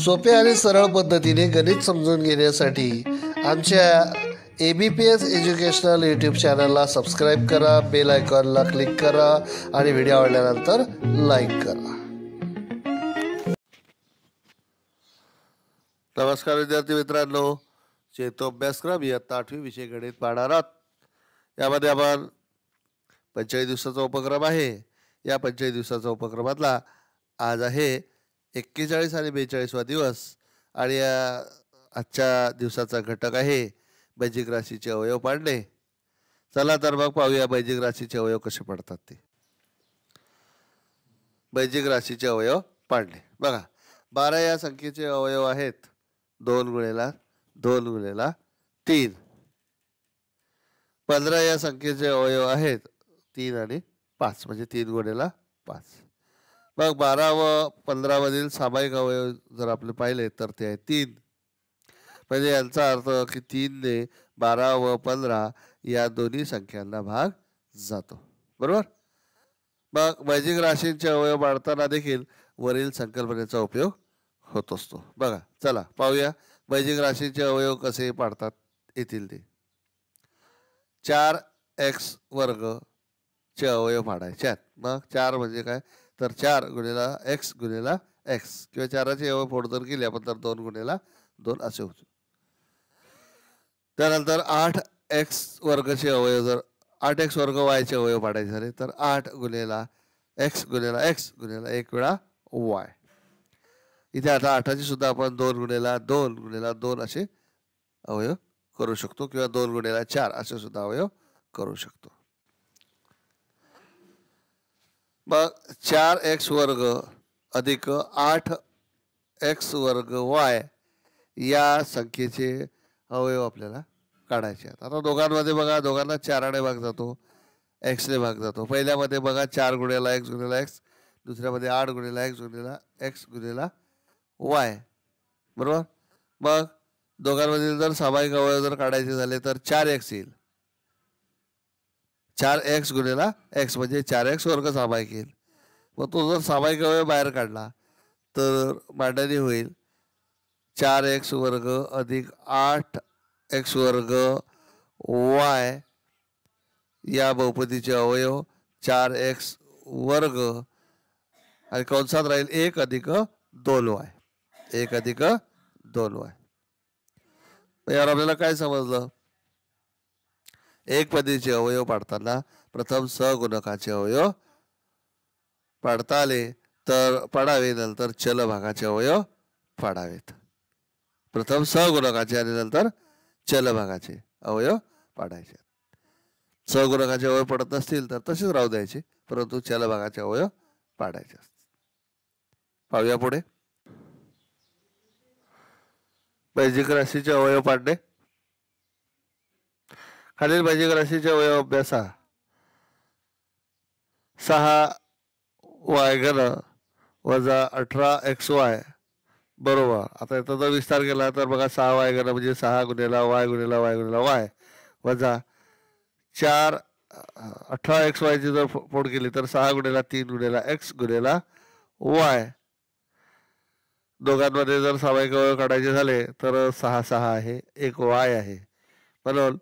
सोप्या आणि सरळ पद्धतीने गणित समजून घेण्यासाठी आमच्या A B P S educational YouTube चॅनलला सबस्क्राईब करा बेल आयकॉनला क्लिक करा आणि व्हिडिओ आवडल्यानंतर लाईक करा नमस्कार विद्यार्थी मित्रांनो चेतो अभ्यासक्रम इयत्ता आठवी विषय गणित पाहणार आहात यामध्ये आपण पंचेचाळीस दिवसाचा उपक्रम आहे या पंचेचाळीस दिवसाचा उपक्रमातला आज आहे एक्केचाळीस आणि बेचाळीसवा दिवस आणि या आजच्या दिवसाचा घटक आहे बैजिक राशीचे अवयव पाडणे चला तर मग पाहूया बैजिक राशीचे अवयव कसे पडतात ते बैजिक राशीचे अवयव पाडणे बघा बारा या संख्येचे अवयव आहेत दोन गुणेला दोन गुणेला तीन पंधरा या संख्येचे अवयव आहेत तीन आणि पाच म्हणजे तीन गुणेला पाच मग बारा व मधील सामायिक अवयव जर आपले पाहिले तर ते आहे तीन म्हणजे यांचा अर्थ की तीनने बारा व पंधरा या दोन्ही संख्यांना भाग जातो बरोबर मग वैजिक राशींचे अवयव वाढताना देखील वरील संकल्पनेचा उपयोग होत असतो बघा चला पाहूया वैजिक राशींचे अवयव कसे पाडतात येतील ते चार एक्स वर्ग चे अवयव पाडायचे मग चार म्हणजे काय तर चार गुन्हेला एक्स गुन्हेला एक्स किंवा चाराचे एव फोड जर केली आपण तर दोन गुन्हेला दोन असे होते त्यानंतर आठ एक्स वर्गचे अवयव जर आठ एक्स वर्ग वायचे अवयव पाडायचे झाले तर आठ गुन्हेला एक्स गुन्ह्याला एक्स गुन्ह्याला एक वेळा वाय इथे आता आठाची सुद्धा आपण दोन गुन्हेला दोन गुन्हेला दोन असे अवयव करू शकतो किंवा दोन गुन्हेला चार असे सुद्धा अवयव करू शकतो मग चार एक्स वर्ग अधिक आठ एक्स वर्ग वाय या संख्येचे अवयव आपल्याला काढायचे आहेत आता दोघांमध्ये बघा दोघांना चाराने भाग जातो एक्सने भाग जातो पहिल्यामध्ये बघा चार गुणेला एक्स गुणेला एक्स दुसऱ्यामध्ये आठ गुणेला एक्स गुणेला एक्स गुणेला वाय बरोबर मग दोघांमध्ये जर सामायिक अवयव जर काढायचे झाले तर चार एक्स येईल चार एक्स गुन्हेला एक्स म्हणजे चार एक्स वर्ग सामायिक येईल मग तो जर सामायिक वेळ बाहेर काढला तर मांडणी होईल चार एक्स वर्ग अधिक आठ एक्स वर्ग वाय या बहुपतीचे अवयव चार एक्स वर्ग आणि कंसात राहील एक अधिक दोन वाय एक अधिक दोन वाय यावर आपल्याला काय समजलं एकपदीचे अवयव पाडताना प्रथम सगुणकाचे अवयव पाडता आले तर पाडावे नंतर चल भागाचे अवयव पाडावेत प्रथम सगुणकाचे आणि नंतर चल भागाचे अवयव पाडायचे सगुणकाचे अवयव पडत नसतील तर तसेच राहू द्यायचे परंतु चल भागाचे अवयव पाडायचे पाहूया पुढे बैजिक राशीचे अवयव पाडणे खालील भाजी राशीच्या वया अभ्यासा सहा वाय घन वजा अठरा एक्स वाय बरोबर आता याचा जर विस्तार केला तर बघा सहा वाय घन म्हणजे सहा गुन्हेला वाय गुन्हेला वाय गुन्हेला वाय वजा चार अठरा एक्स वायची जर फोड केली तर सहा गुन्हेला तीन गुन्हेला एक्स गुन्हेला वाय दोघांमध्ये जर सामायिक काढायचे झाले तर सहा सहा आहे एक वाय आहे म्हणून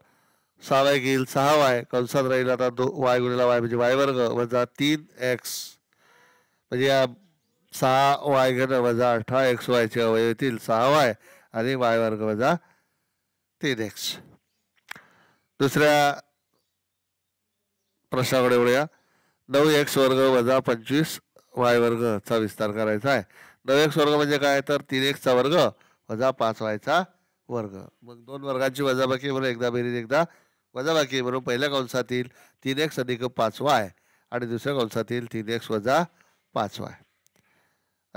सहा वाय येईल सहा वाय कंसात राहील आता दो वाय गुणिला वाय म्हणजे वाय वर्ग वजा तीन एक्स म्हणजे या सहा वाय घेणं वजा अठरा एक्स वायचे अवयव येतील सहा वाय आणि वाय वर्ग वजा तीन एक्स दुसऱ्या प्रश्नाकडे वळूया नऊ एक्स वर्ग वजा पंचवीस वाय वर्गचा विस्तार करायचा आहे नऊ एक्स वर्ग म्हणजे काय तर तीन एक्सचा वर्ग वजा पाच वायचा वर्ग मग दोन वर्गांची वजाबाकी म्हणून एकदा बेरीज एकदा वजा बाकी म्हणून पहिल्या कंसातील तीन एक्स अधिक पाचवा आहे आणि दुसऱ्या कंसातील तीन एक्स वजा पाचवा आहे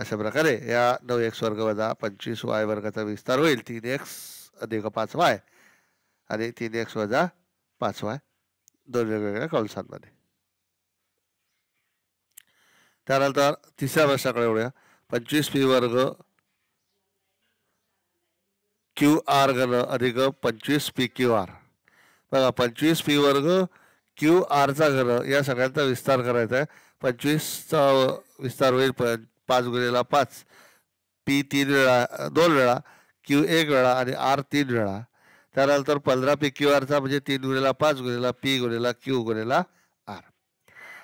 अशा प्रकारे या नऊ एक्स वर्ग वजा पंचवीस वाय वर्गाचा विस्तार होईल तीन एक्स अधिक पाच वाय आणि तीन एक्स वजा पाचवा आहे दोन वेगवेगळ्या कंसांमध्ये त्यानंतर तिसऱ्या प्रश्नाकडे येऊया पंचवीस पी वर्ग क्यू आर गण अधिक पंचवीस पी क्यू आर बघा पंचवीस पी वर्ग क्यू आरचा घरं या सगळ्यांचा विस्तार करायचा आहे पंचवीसचा विस्तार होईल प पाच गुणेला पाच पी तीन वेळा दोन वेळा क्यू एक वेळा आणि आर तीन वेळा त्यानंतर पंधरा पी क्यू आरचा म्हणजे तीन गुणेला पाच गुणेला पी गुणेला क्यू गुणेला आर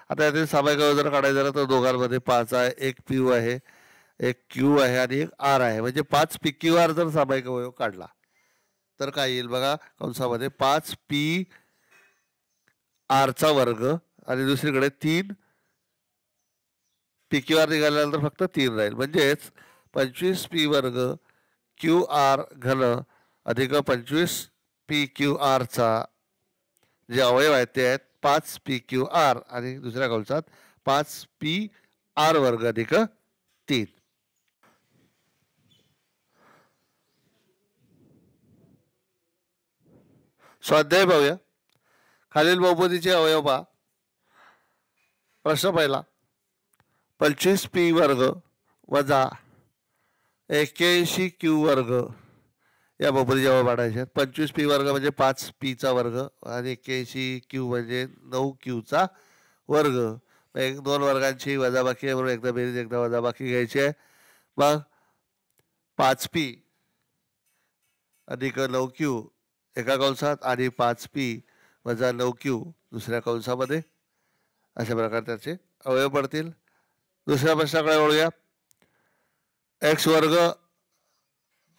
आता यातील सामायिक जर काढायचं झालं तर दोघांमध्ये पाच आहे एक पी आहे एक क्यू आहे आणि एक आर आहे म्हणजे पाच पी क्यू आर जर सामायिक अवयव काढला तर काय येईल बघा कंसामध्ये पाच पी आरचा वर्ग आणि दुसरीकडे तीन पी क्यू आर निघाल्यानंतर फक्त तीन राहील म्हणजेच पंचवीस पी वर्ग क्यू आर घन अधिक पंचवीस पी क्यू आरचा जे अवयव आहेत ते आहेत पाच पी क्यू आर आणि दुसऱ्या कंसात पाच पी आर वर्ग अधिक तीन स्वाध्याय पाहूया खालील बहुपतीचे अवयव पहा प्रश्न पहिला पंचवीस पी वर्ग वजा एक्क्याऐंशी क्यू वर्ग या बहुपदी जेव्हा पाडायचे आहेत पंचवीस पी वर्ग म्हणजे पाच पीचा वर्ग आणि एक्क्याऐंशी क्यू म्हणजे नऊ क्यूचा वर्ग एक दोन वर्गांची वजाबाकी म्हणून एकदा बेरीज एकदा वजाबाकी घ्यायची आहे मग पाच पी अधिक नऊ क्यू एका कंसात आणि पाच पी वजा नऊ क्यू दुसऱ्या कंसामध्ये अशा प्रकारे त्याचे अवयव पडतील दुसऱ्या प्रश्नाकडे वळूया एक्स वर्ग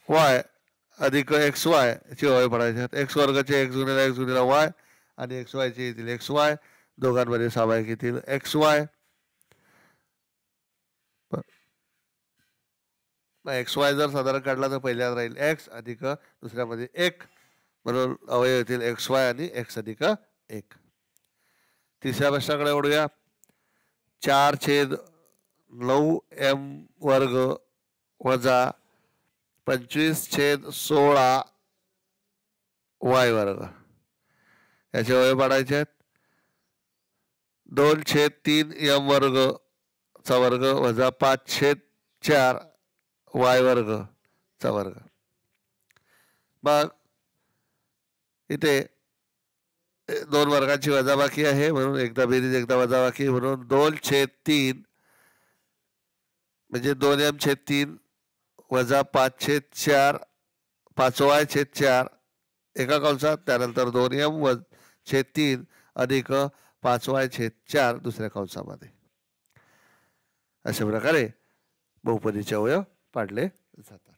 वाय अधिक एक्स वाय चे अवयव पडायचे एक्स वर्गचे एक्स गुणिला एक्स गुणिला वाय आणि एक्स वायचे येतील एक्स वाय दोघांमध्ये सामायिक येतील एक्स वाय एक्स वाय जर साधारण काढला तर पहिल्यात राहील एक्स अधिक दुसऱ्यामध्ये एक म्हणून अवयव येतील एक्स वाय आणि एक्स अधिक एक तिसऱ्या प्रश्नाकडे ओढूया चार छेद नऊ एम वर्ग वजा पंचवीस छेद सोळा वाय वर्ग याचे वय पाडायचे आहेत दोन छेद तीन एम वर्ग चा वर्ग वजा पाच छेद चार वाय वर्ग चा वर्ग मग इथे दोन वर्गांची वजाबाकी आहे म्हणून एकदा बेरीज एकदा वजाबाकी म्हणून दोन छेद तीन म्हणजे दोन एम छेद तीन वजा पाच छेद चार पाचवाय छेद चार एका कंसात त्यानंतर दोन एम व छेद तीन अधिक पाचवाय छेद चार दुसऱ्या कंसामध्ये अशा प्रकारे बहुपदीचे अवयव पाडले जातात